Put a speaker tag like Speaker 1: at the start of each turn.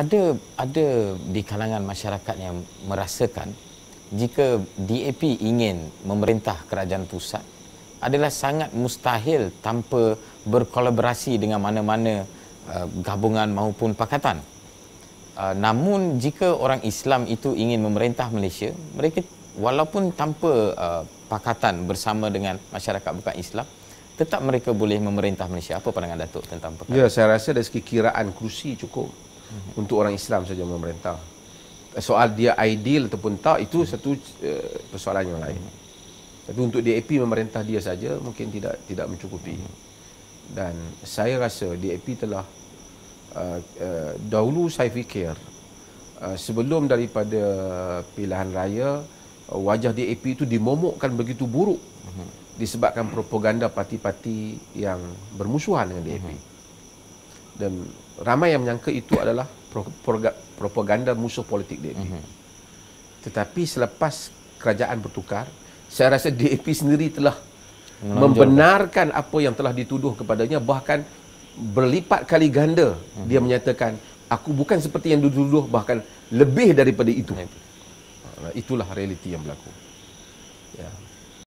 Speaker 1: ada ada di kalangan masyarakat yang merasakan jika DAP ingin memerintah kerajaan pusat adalah sangat mustahil tanpa berkolaborasi dengan mana-mana uh, gabungan maupun pakatan. Uh, namun jika orang Islam itu ingin memerintah Malaysia, mereka walaupun tanpa uh, pakatan bersama dengan masyarakat bukan Islam, tetap mereka boleh memerintah Malaysia. Apa pandangan Datuk tentang perkara?
Speaker 2: Ya, saya rasa dari segi kiraan kerusi cukup hmm untuk orang Islam saja memerintah. Eh, soal dia ideal ataupun tak itu mm-hmm. satu uh, persoalan yang lain. Mm-hmm. Tapi untuk DAP memerintah dia saja mungkin tidak tidak mencukupi. Mm-hmm. Dan saya rasa DAP telah uh, uh, dahulu saya fikir uh, sebelum daripada pilihan raya uh, wajah DAP itu dimomokkan begitu buruk.
Speaker 3: Mm-hmm
Speaker 2: disebabkan propaganda parti-parti yang bermusuhan dengan DAP. Uh-huh. Mhm dan ramai yang menyangka itu adalah propaganda musuh politik DAP. Mm-hmm. Tetapi selepas kerajaan bertukar, saya rasa DAP sendiri telah Menonjol. membenarkan apa yang telah dituduh kepadanya bahkan berlipat kali ganda mm-hmm. dia menyatakan aku bukan seperti yang dituduh bahkan lebih daripada itu. Itulah realiti yang berlaku. Ya.